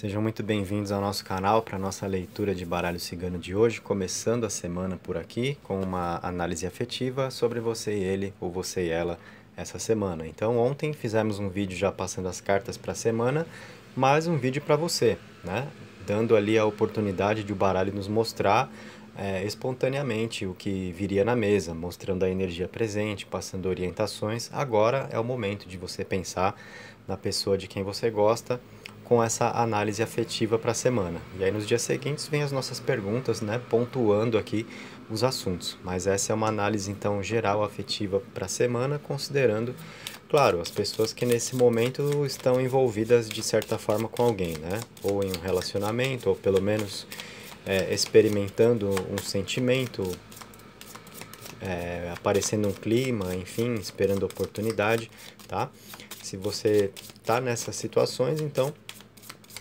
Sejam muito bem-vindos ao nosso canal para a nossa leitura de baralho cigano de hoje, começando a semana por aqui com uma análise afetiva sobre você e ele, ou você e ela, essa semana. Então, ontem fizemos um vídeo já passando as cartas para a semana, mais um vídeo para você, né? Dando ali a oportunidade de o baralho nos mostrar é, espontaneamente o que viria na mesa, mostrando a energia presente, passando orientações. Agora é o momento de você pensar na pessoa de quem você gosta com essa análise afetiva para a semana. E aí nos dias seguintes vem as nossas perguntas, né, pontuando aqui os assuntos. Mas essa é uma análise então geral afetiva para a semana, considerando, claro, as pessoas que nesse momento estão envolvidas de certa forma com alguém, né? Ou em um relacionamento, ou pelo menos é, experimentando um sentimento, é, aparecendo um clima, enfim, esperando oportunidade, tá? Se você está nessas situações, então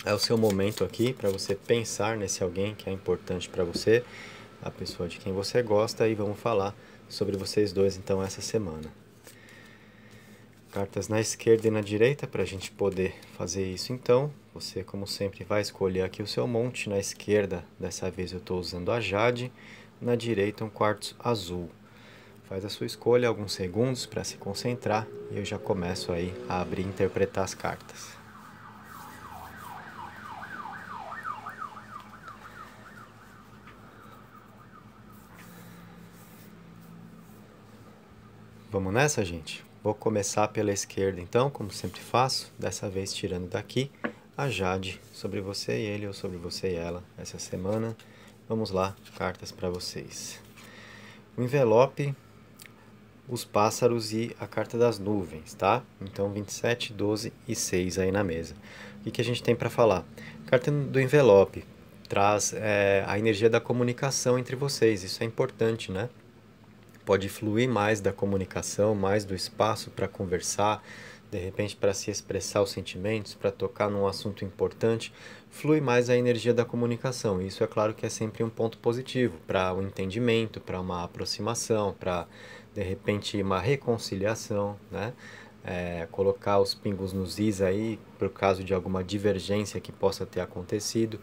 é o seu momento aqui para você pensar nesse alguém que é importante para você, a pessoa de quem você gosta, e vamos falar sobre vocês dois então essa semana. Cartas na esquerda e na direita para a gente poder fazer isso então. Você, como sempre, vai escolher aqui o seu monte. Na esquerda, dessa vez eu estou usando a Jade, na direita, um quartzo azul. Faz a sua escolha alguns segundos para se concentrar e eu já começo aí a abrir e interpretar as cartas. Vamos nessa, gente? Vou começar pela esquerda, então, como sempre faço, dessa vez tirando daqui a Jade sobre você e ele ou sobre você e ela essa semana. Vamos lá, cartas para vocês. O envelope, os pássaros e a carta das nuvens, tá? Então 27, 12 e 6 aí na mesa. O que, que a gente tem para falar? Carta do envelope traz é, a energia da comunicação entre vocês, isso é importante, né? pode fluir mais da comunicação, mais do espaço para conversar, de repente para se expressar os sentimentos, para tocar num assunto importante, flui mais a energia da comunicação. isso é claro que é sempre um ponto positivo para o um entendimento, para uma aproximação, para de repente uma reconciliação, né? É, colocar os pingos nos is aí, por caso de alguma divergência que possa ter acontecido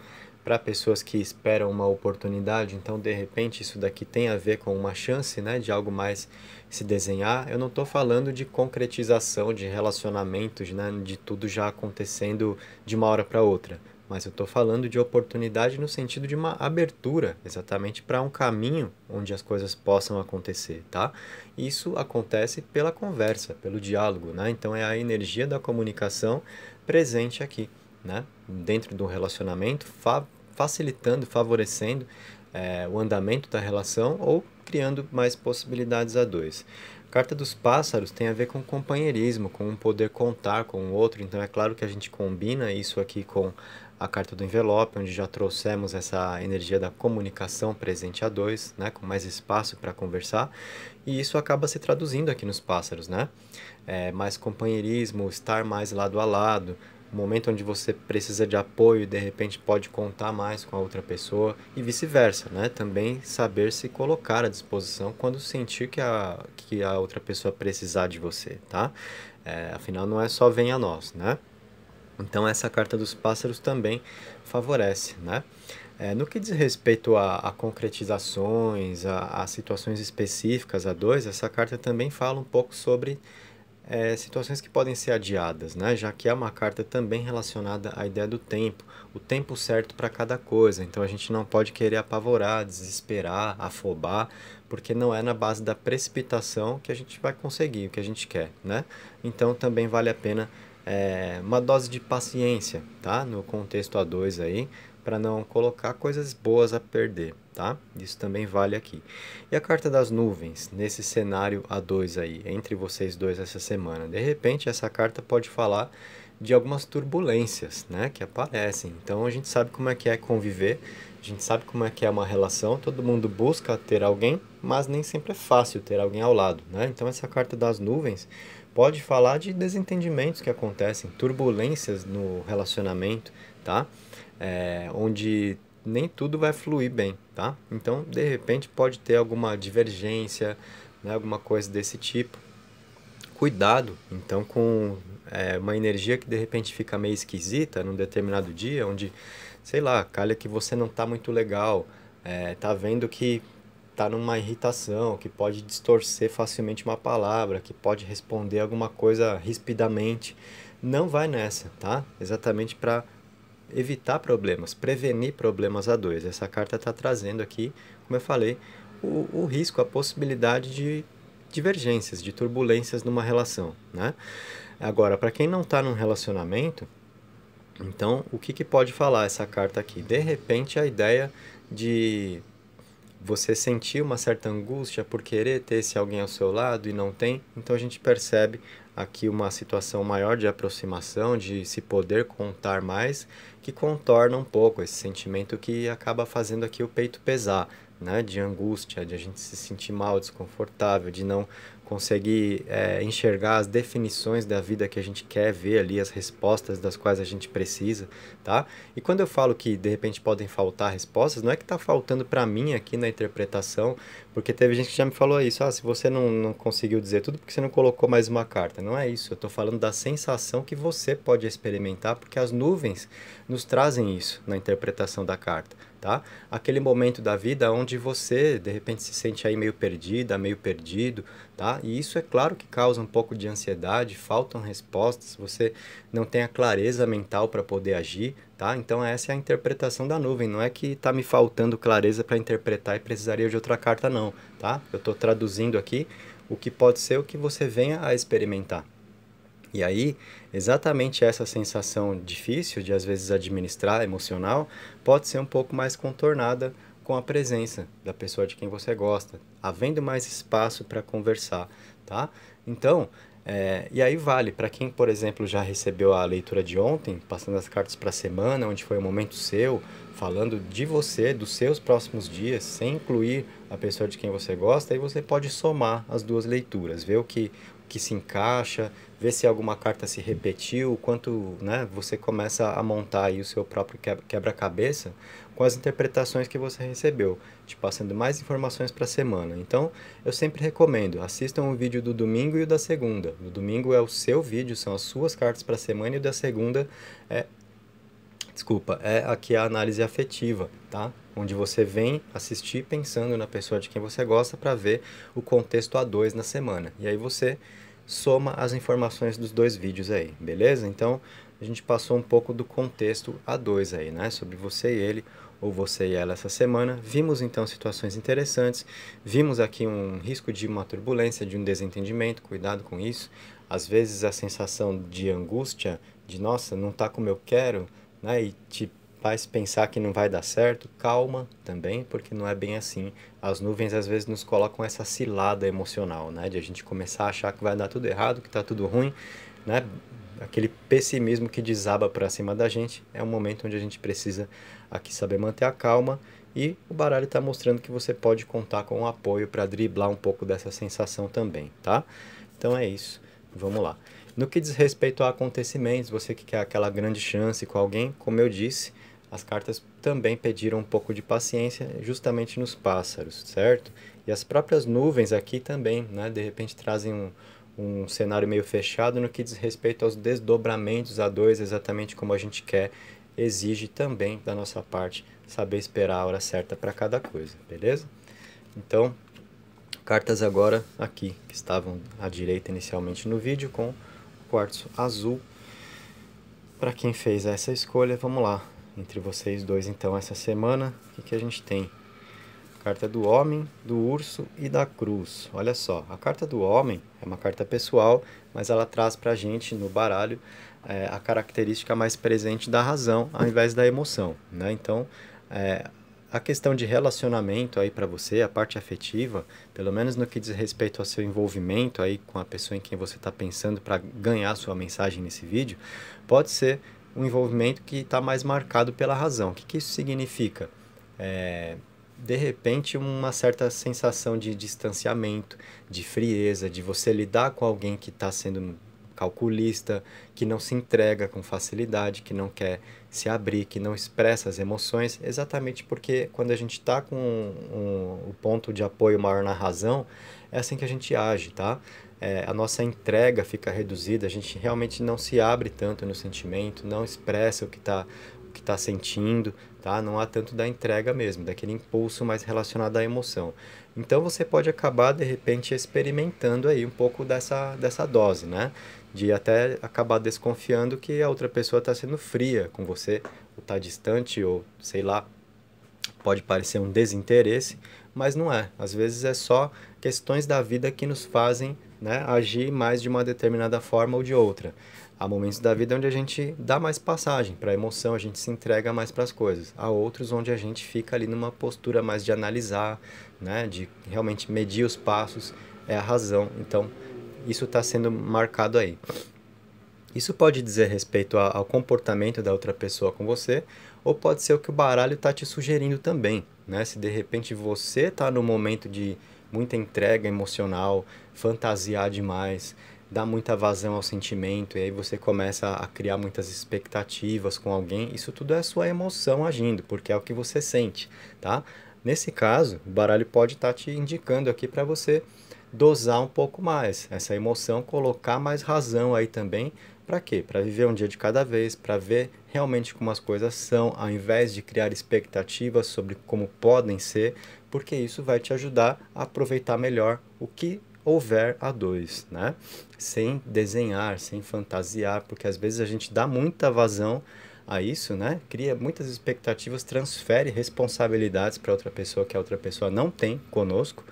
para pessoas que esperam uma oportunidade, então de repente isso daqui tem a ver com uma chance, né, de algo mais se desenhar. Eu não estou falando de concretização de relacionamentos, né, de tudo já acontecendo de uma hora para outra, mas eu estou falando de oportunidade no sentido de uma abertura, exatamente para um caminho onde as coisas possam acontecer, tá? Isso acontece pela conversa, pelo diálogo, né? Então é a energia da comunicação presente aqui. Né? dentro do relacionamento, facilitando, favorecendo é, o andamento da relação ou criando mais possibilidades a dois. A carta dos pássaros tem a ver com companheirismo, com um poder contar com o outro, então é claro que a gente combina isso aqui com a carta do envelope, onde já trouxemos essa energia da comunicação presente a dois, né, com mais espaço para conversar, e isso acaba se traduzindo aqui nos pássaros, né? É, mais companheirismo, estar mais lado a lado, o momento onde você precisa de apoio e de repente pode contar mais com a outra pessoa e vice-versa, né? Também saber se colocar à disposição quando sentir que a, que a outra pessoa precisar de você, tá? É, afinal, não é só vem a nós, né? Então, essa carta dos pássaros também favorece, né? É, no que diz respeito a, a concretizações, a, a situações específicas, a dois, essa carta também fala um pouco sobre é, situações que podem ser adiadas, né? já que é uma carta também relacionada à ideia do tempo, o tempo certo para cada coisa. Então a gente não pode querer apavorar, desesperar, afobar, porque não é na base da precipitação que a gente vai conseguir o que a gente quer. Né? Então também vale a pena é, uma dose de paciência tá? no contexto A2 aí para não colocar coisas boas a perder, tá? Isso também vale aqui. E a carta das nuvens, nesse cenário a dois aí, entre vocês dois essa semana. De repente, essa carta pode falar de algumas turbulências, né, que aparecem. Então a gente sabe como é que é conviver, a gente sabe como é que é uma relação, todo mundo busca ter alguém, mas nem sempre é fácil ter alguém ao lado, né? Então essa carta das nuvens pode falar de desentendimentos que acontecem, turbulências no relacionamento, tá? é, onde nem tudo vai fluir bem, tá? Então, de repente, pode ter alguma divergência, né, alguma coisa desse tipo. Cuidado, então, com é, uma energia que de repente fica meio esquisita num determinado dia, onde, sei lá, calha que você não tá muito legal, é, tá vendo que tá numa irritação, que pode distorcer facilmente uma palavra, que pode responder alguma coisa rispidamente. Não vai nessa, tá? Exatamente para evitar problemas, prevenir problemas a dois. Essa carta está trazendo aqui, como eu falei, o, o, risco, a possibilidade de divergências, de turbulências numa relação. Né? Agora, para quem não está num relacionamento, então o que, que pode falar essa carta aqui? De repente, a ideia de você sentir uma certa angústia por querer ter esse alguém ao seu lado e não tem, então a gente percebe aqui uma situação maior de aproximação, de se poder contar mais, que contorna um pouco esse sentimento que acaba fazendo aqui o peito pesar, né? De angústia, de a gente se sentir mal, desconfortável, de não conseguir é, enxergar as definições da vida que a gente quer ver ali, as respostas das quais a gente precisa, tá? E quando eu falo que de repente podem faltar respostas, não é que está faltando para mim aqui na interpretação, porque teve gente que já me falou isso, ah, se você não, não conseguiu dizer tudo porque você não colocou mais uma carta. Não é isso, eu estou falando da sensação que você pode experimentar, porque as nuvens nos trazem isso na interpretação da carta tá? Aquele momento da vida onde você de repente se sente aí meio perdida, meio perdido, tá? E isso é claro que causa um pouco de ansiedade, faltam respostas, você não tem a clareza mental para poder agir, tá? Então essa é a interpretação da nuvem, não é que está me faltando clareza para interpretar e precisaria de outra carta não, tá? Eu estou traduzindo aqui o que pode ser o que você venha a experimentar. E aí, exatamente essa sensação difícil de às vezes administrar, emocional, pode ser um pouco mais contornada com a presença da pessoa de quem você gosta, havendo mais espaço para conversar, tá? Então, é, e aí vale para quem, por exemplo, já recebeu a leitura de ontem, passando as cartas para a semana, onde foi o momento seu, falando de você, dos seus próximos dias, sem incluir a pessoa de quem você gosta, aí você pode somar as duas leituras, ver o que que se encaixa, ver se alguma carta se repetiu, quanto né, você começa a montar aí o seu próprio quebra-cabeça com as interpretações que você recebeu, te passando mais informações para a semana. Então, eu sempre recomendo, assistam o vídeo do domingo e o da segunda. O domingo é o seu vídeo, são as suas cartas para a semana e o da segunda é desculpa, é aqui é a análise afetiva, tá? Onde você vem assistir pensando na pessoa de quem você gosta para ver o contexto a dois na semana. E aí você soma as informações dos dois vídeos aí, beleza? Então, a gente passou um pouco do contexto a dois aí, né? Sobre você e ele, ou você e ela essa semana. Vimos então situações interessantes, vimos aqui um risco de uma turbulência, de um desentendimento, cuidado com isso. Às vezes a sensação de angústia, de nossa, não está como eu quero, né, e te faz pensar que não vai dar certo, calma também, porque não é bem assim. As nuvens às vezes nos colocam essa cilada emocional, né, de a gente começar a achar que vai dar tudo errado, que está tudo ruim, né? Aquele pessimismo que desaba para cima da gente é um momento onde a gente precisa aqui saber manter a calma e o baralho está mostrando que você pode contar com o apoio para driblar um pouco dessa sensação também, tá? Então é isso. Vamos lá. No que diz respeito a acontecimentos, você que quer aquela grande chance com alguém, como eu disse, as cartas também pediram um pouco de paciência justamente nos pássaros, certo? E as próprias nuvens aqui também, né? De repente trazem um, um cenário meio fechado no que diz respeito aos desdobramentos a dois, exatamente como a gente quer, exige também da nossa parte saber esperar a hora certa para cada coisa, beleza? Então, cartas agora aqui, que estavam à direita inicialmente no vídeo, com quartzo azul. Para quem fez essa escolha, vamos lá. Entre vocês dois, então, essa semana, o que, que a gente tem? Carta do Homem, do Urso e da Cruz. Olha só, a carta do Homem é uma carta pessoal, mas ela traz para a gente no baralho é, a característica mais presente da razão ao invés da emoção. Né? Então, é, a questão de relacionamento aí para você, a parte afetiva, pelo menos no que diz respeito ao seu envolvimento aí com a pessoa em quem você está pensando para ganhar sua mensagem nesse vídeo, pode ser um envolvimento que está mais marcado pela razão. O que, que isso significa? É, de repente, uma certa sensação de distanciamento, de frieza, de você lidar com alguém que está sendo calculista, que não se entrega com facilidade, que não quer se abrir, que não expressa as emoções, exatamente porque quando a gente está com o um, um ponto de apoio maior na razão, é assim que a gente age, tá? É, a nossa entrega fica reduzida, a gente realmente não se abre tanto no sentimento, não expressa o que está que está sentindo, tá? Não há tanto da entrega mesmo, daquele impulso mais relacionado à emoção. Então você pode acabar de repente experimentando aí um pouco dessa, dessa dose, né? de até acabar desconfiando que a outra pessoa está sendo fria com você, ou está distante, ou sei lá. Pode parecer um desinteresse, mas não é. Às vezes é só questões da vida que nos fazem né, agir mais de uma determinada forma ou de outra. Há momentos da vida onde a gente dá mais passagem para a emoção, a gente se entrega mais para as coisas. Há outros onde a gente fica ali numa postura mais de analisar, né, de realmente medir os passos, é a razão. Então, isso está sendo marcado aí. Isso pode dizer respeito ao comportamento da outra pessoa com você, ou pode ser o que o baralho está te sugerindo também. Né? Se de repente você está no momento de muita entrega emocional, fantasiar demais, dá muita vazão ao sentimento e aí você começa a criar muitas expectativas com alguém. Isso tudo é a sua emoção agindo, porque é o que você sente, tá? Nesse caso, o baralho pode estar tá te indicando aqui para você dosar um pouco mais essa emoção, colocar mais razão aí também. Para quê? Para viver um dia de cada vez, para ver realmente como as coisas são, ao invés de criar expectativas sobre como podem ser, porque isso vai te ajudar a aproveitar melhor o que houver a dois, né? Sem desenhar, sem fantasiar, porque às vezes a gente dá muita vazão a isso, né? Cria muitas expectativas, transfere responsabilidades para outra pessoa que a outra pessoa não tem conosco.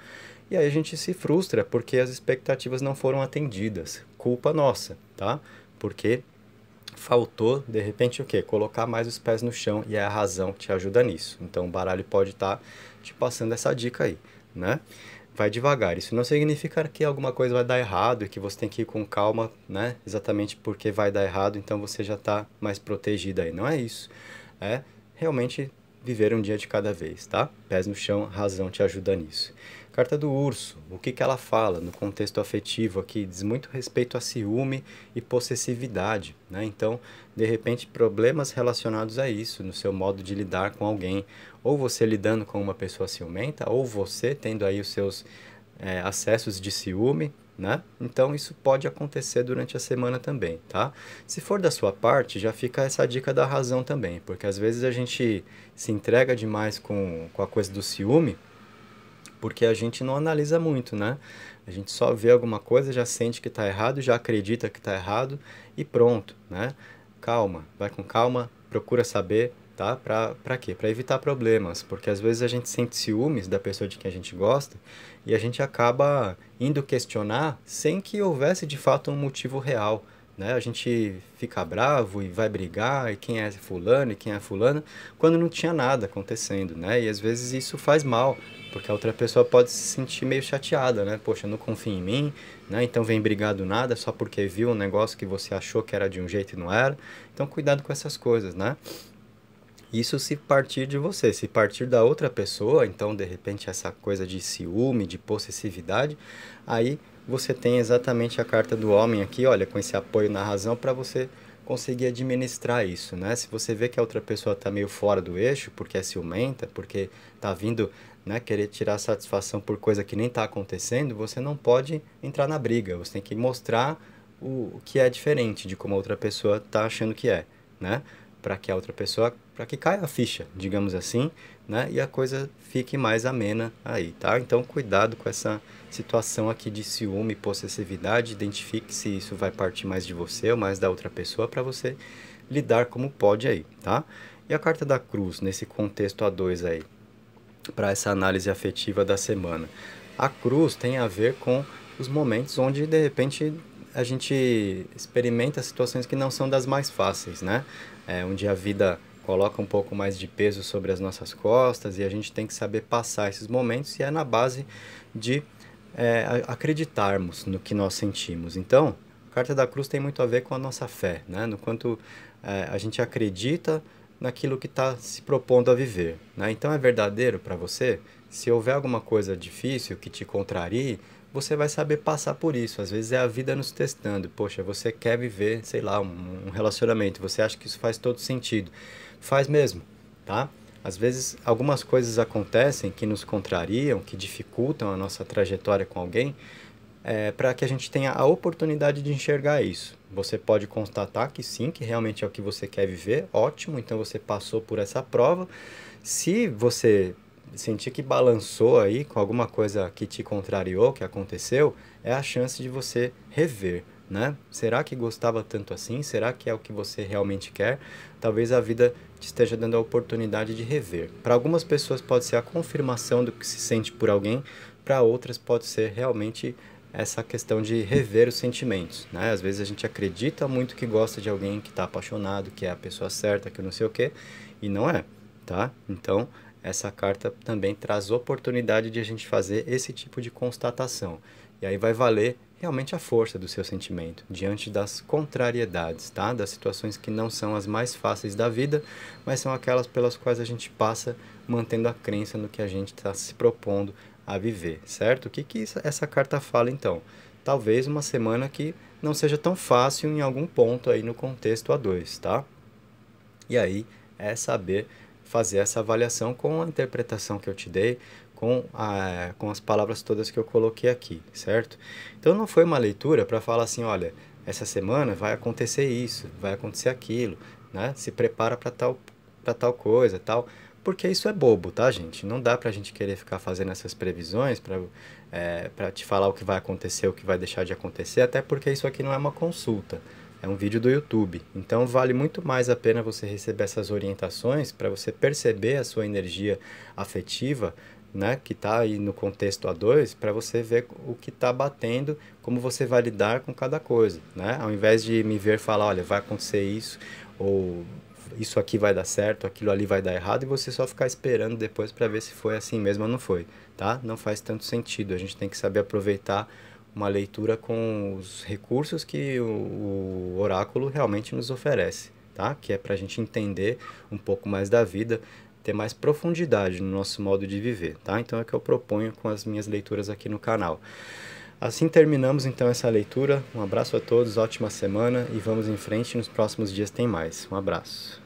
E aí a gente se frustra porque as expectativas não foram atendidas. Culpa nossa, tá? Porque faltou, de repente, o quê? Colocar mais os pés no chão e é a razão que te ajuda nisso. Então, o baralho pode estar tá te passando essa dica aí, né? Vai devagar. Isso não significa que alguma coisa vai dar errado e que você tem que ir com calma, né? Exatamente porque vai dar errado, então você já está mais protegido aí. Não é isso. É realmente viver um dia de cada vez, tá? Pés no chão, razão te ajuda nisso. Carta do Urso, o que, que ela fala no contexto afetivo aqui? Diz muito respeito a ciúme e possessividade, né? Então, de repente, problemas relacionados a isso, no seu modo de lidar com alguém. Ou você lidando com uma pessoa ciumenta, ou você tendo aí os seus é, acessos de ciúme, né? Então isso pode acontecer durante a semana também, tá? Se for da sua parte, já fica essa dica da razão também, porque às vezes a gente se entrega demais com, com a coisa do ciúme porque a gente não analisa muito, né? A gente só vê alguma coisa, já sente que está errado, já acredita que está errado e pronto, né? Calma, vai com calma, procura saber, tá? Para quê? Para evitar problemas, porque às vezes a gente sente ciúmes da pessoa de quem a gente gosta e a gente acaba indo questionar sem que houvesse de fato um motivo real, né? A gente fica bravo e vai brigar, e quem é fulano e quem é fulana, quando não tinha nada acontecendo, né? E às vezes isso faz mal, porque a outra pessoa pode se sentir meio chateada, né? Poxa, não confia em mim, né? Então vem brigar do nada só porque viu um negócio que você achou que era de um jeito e não era. Então cuidado com essas coisas, né? Isso se partir de você, se partir da outra pessoa, então de repente essa coisa de ciúme, de possessividade, aí você tem exatamente a carta do homem aqui, olha, com esse apoio na razão para você conseguir administrar isso, né? Se você vê que a outra pessoa está meio fora do eixo, porque é ciumenta, porque está vindo, né, querer tirar satisfação por coisa que nem está acontecendo, você não pode entrar na briga. Você tem que mostrar o, o que é diferente de como a outra pessoa está achando que é, né? para que a outra pessoa, para que caia a ficha, digamos assim, né? E a coisa fique mais amena aí, tá? Então, cuidado com essa situação aqui de ciúme, possessividade, identifique se isso vai partir mais de você ou mais da outra pessoa para você lidar como pode aí, tá? E a carta da cruz nesse contexto a dois aí, para essa análise afetiva da semana. A cruz tem a ver com os momentos onde de repente a gente experimenta situações que não são das mais fáceis, né? É, onde a vida coloca um pouco mais de peso sobre as nossas costas e a gente tem que saber passar esses momentos e é na base de é, acreditarmos no que nós sentimos. Então, a carta da cruz tem muito a ver com a nossa fé, né? No quanto é, a gente acredita naquilo que está se propondo a viver, né? Então, é verdadeiro para você? Se houver alguma coisa difícil que te contrarie, você vai saber passar por isso. Às vezes é a vida nos testando. Poxa, você quer viver, sei lá, um, relacionamento, você acha que isso faz todo sentido. Faz mesmo, tá? Às vezes algumas coisas acontecem que nos contrariam, que dificultam a nossa trajetória com alguém, é, para que a gente tenha a oportunidade de enxergar isso. Você pode constatar que sim, que realmente é o que você quer viver, ótimo, então você passou por essa prova. Se você sentir que balançou aí com alguma coisa que te contrariou, que aconteceu, é a chance de você rever, né? Será que gostava tanto assim? Será que é o que você realmente quer? Talvez a vida te esteja dando a oportunidade de rever. Para algumas pessoas pode ser a confirmação do que se sente por alguém, para outras pode ser realmente essa questão de rever os sentimentos, né? Às vezes a gente acredita muito que gosta de alguém que está apaixonado, que é a pessoa certa, que não sei o quê, e não é, tá? Então, essa carta também traz oportunidade de a gente fazer esse tipo de constatação. E aí vai valer realmente a força do seu sentimento diante das contrariedades, tá? Das situações que não são as mais fáceis da vida, mas são aquelas pelas quais a gente passa mantendo a crença no que a gente está se propondo a viver, certo? O que, que essa carta fala então? Talvez uma semana que não seja tão fácil em algum ponto aí no contexto A2, tá? E aí é saber fazer essa avaliação com a interpretação que eu te dei, com, a, com as palavras todas que eu coloquei aqui, certo? Então não foi uma leitura para falar assim, olha, essa semana vai acontecer isso, vai acontecer aquilo, né? Se prepara para tal para tal coisa, tal, porque isso é bobo, tá, gente? Não dá para a gente querer ficar fazendo essas previsões para é, eh, para te falar o que vai acontecer, o que vai deixar de acontecer, até porque isso aqui não é uma consulta é um vídeo do YouTube. Então vale muito mais a pena você receber essas orientações para você perceber a sua energia afetiva, né, que está aí no contexto A2, para você ver o que está batendo, como você vai lidar com cada coisa, né? Ao invés de me ver falar, olha, vai acontecer isso ou isso aqui vai dar certo, aquilo ali vai dar errado e você só ficar esperando depois para ver se foi assim mesmo ou não foi, tá? Não faz tanto sentido. A gente tem que saber aproveitar uma leitura com os recursos que o, o oráculo realmente nos oferece, tá? Que é para a gente entender um pouco mais da vida, ter mais profundidade no nosso modo de viver, tá? Então é o que eu proponho com as minhas leituras aqui no canal. Assim terminamos então essa leitura. Um abraço a todos, ótima semana e vamos em frente. Nos próximos dias tem mais. Um abraço.